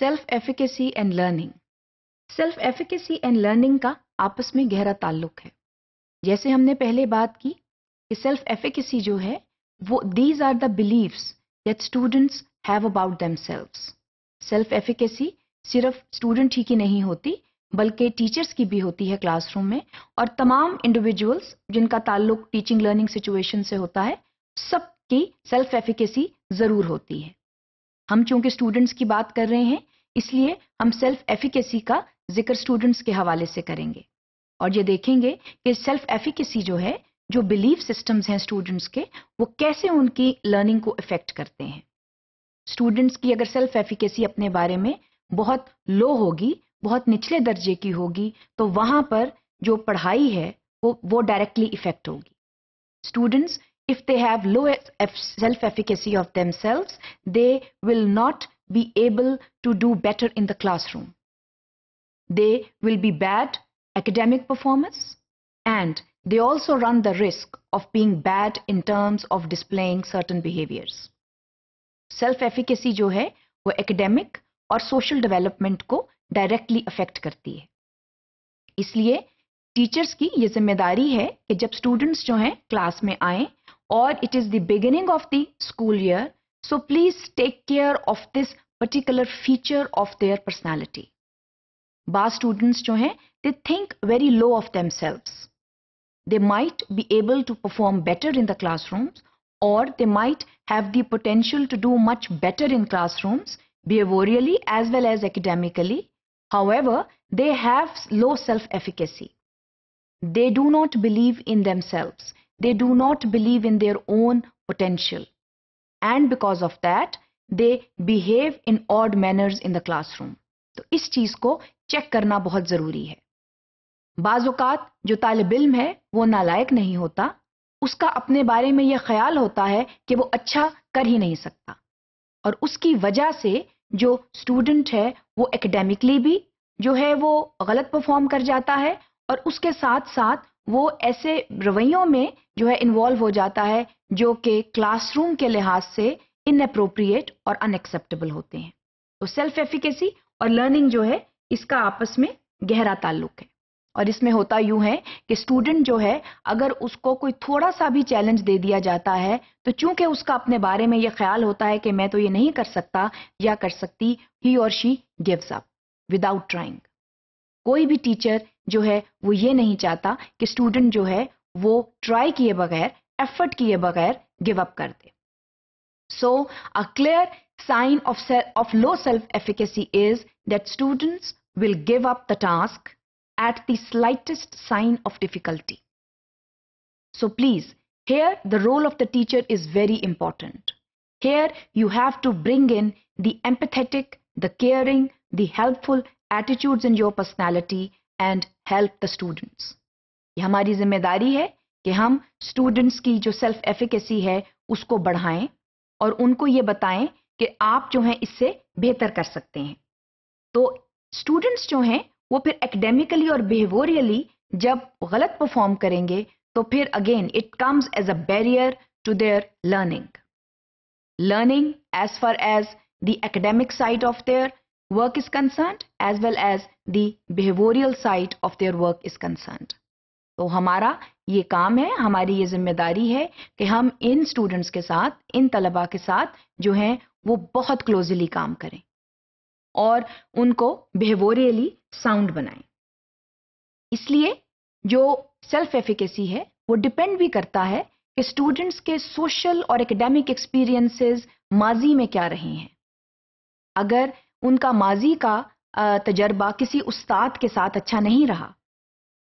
Self efficacy and learning self efficacy and learning का आपस में गहरा ताल्लुक है जैसे हमने पहले बात की कि सेल्फ एफिकेसी जो है वो these are the beliefs that students have about them self efficacy सिर्फ स्टूडेंट ही की नहीं होती बल्कि टीचर्स की भी होती है क्लासरूम में और तमाम इंडिविजुअल्स जिनका ताल्लुक टीचिंग लर्निंग सिचुएशन से होता है सबकी सेल्फ एफिकेसी ज़रूर होती है हम चूंकि स्टूडेंट्स की बात कर रहे हैं इसलिए हम सेल्फ एफिकेसी का जिक्र स्टूडेंट्स के हवाले से करेंगे और ये देखेंगे कि सेल्फ एफिकेसी जो है जो बिलीफ सिस्टम्स हैं स्टूडेंट्स के वो कैसे उनकी लर्निंग को इफेक्ट करते हैं स्टूडेंट्स की अगर सेल्फ एफिकेसी अपने बारे में बहुत लो होगी बहुत निचले दर्जे की होगी तो वहाँ पर जो पढ़ाई है वो वो डायरेक्टली इफेक्ट होगी students if they low self efficacy of of themselves they will not be able to do better in the classroom. They will be bad academic performers and they also run the risk of being bad in terms of displaying certain behaviors. Self-efficacy jo hai, wo academic और social development ko directly affect karti hai. Isliye, teachers ki ye zimmedari hai ki jab students jo हैं class mein आएं or it is the beginning of the school year, So please take care of this particular feature of their personality. Bar students जो हैं, they think very low of themselves. They might be able to perform better in the classrooms or they might have the potential to do much better in classrooms behaviorally as well as academically. However, they have low self-efficacy. They do not believe in themselves. They do not believe in their own potential. And because of that they behave in odd manners in the classroom तो इस चीज को check करना बहुत जरूरी है बाज़ात जो तालब इम है वो नालायक नहीं होता उसका अपने बारे में यह ख्याल होता है कि वो अच्छा कर ही नहीं सकता और उसकी वजह से जो स्टूडेंट है वो एकेडमिकली भी जो है वो गलत परफॉर्म कर जाता है और उसके साथ साथ वो ऐसे रवैयों में जो है इन्वॉल्व हो जाता है जो कि क्लासरूम के लिहाज से इनअप्रोप्रिएट और अनएक्सेप्टेबल होते हैं तो सेल्फ एफिकेसी और लर्निंग जो है इसका आपस में गहरा ताल्लुक है और इसमें होता यूं है कि स्टूडेंट जो है अगर उसको कोई थोड़ा सा भी चैलेंज दे दिया जाता है तो चूंकि उसका अपने बारे में ये ख्याल होता है कि मैं तो ये नहीं कर सकता या कर सकती ही और she gives up without trying कोई भी टीचर जो है वो ये नहीं चाहता कि स्टूडेंट जो है वो ट्राई किए बगैर एफर्ट किए बगैर गिव अप कर दे so a clear sign of of low self efficacy is that students will give up the task at the slightest sign of difficulty so please here the role of the teacher is very important here you have to bring in the empathetic the caring the helpful attitudes in your personality and help the students ये हमारी जिम्मेदारी है कि हम students की जो self efficacy है उसको बढ़ाएं और उनको ये बताएं कि आप जो हैं इससे बेहतर कर सकते हैं तो स्टूडेंट्स जो हैं वो फिर एकेडेमिकली और बिहेवोरियली जब गलत परफॉर्म करेंगे तो फिर again it comes as a barrier to their learning learning as far as the academic side of their work is concerned as well as the behavioral side of their work is concerned. तो हमारा ये काम है हमारी ये जिम्मेदारी है कि हम इन स्टूडेंट्स के साथ इन तलबा के साथ जो हैं वो बहुत क्लोजली काम करें और उनको बिहेवोरियली साउंड बनाएं इसलिए जो सेल्फ एफिकेसी है वो डिपेंड भी करता है कि स्टूडेंट्स के सोशल और एकेडमिक एक्सपीरियंसेस माजी में क्या रहे हैं अगर उनका माजी का तजर्बा किसी उस्ताद के साथ अच्छा नहीं रहा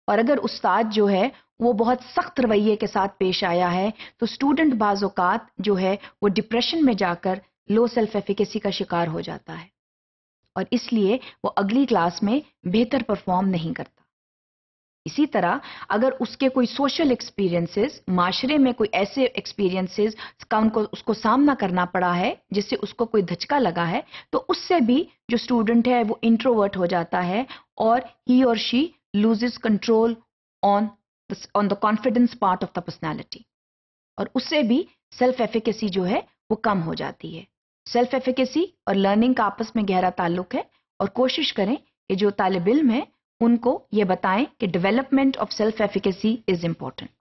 और अगर उस्ताद जो है वो बहुत सख्त रवैये के साथ पेश आया है तो स्टूडेंट बाज़ात जो है वो डिप्रेशन में जाकर लो सेल्फ एफिकेसी का शिकार हो जाता है और इसलिए वो अगली क्लास में बेहतर परफॉर्म नहीं करता इसी तरह अगर उसके कोई सोशल एक्सपीरियंसेस माशरे में कोई ऐसे एक्सपीरियंसेस का उनको उसको सामना करना पड़ा है जिससे उसको कोई धचका लगा है तो उससे भी जो स्टूडेंट है वो इंट्रोवर्ट हो जाता है और ही और she lose control on on the confidence part of the personality और उससे भी सेल्फ एफिकेसी जो है वो कम हो जाती है सेल्फ एफिकेसी और लर्निंग का आपस में गहरा ताल्लुक है और कोशिश करें कि जो तालब इल्म है उनको ये बताएं कि development of self efficacy is important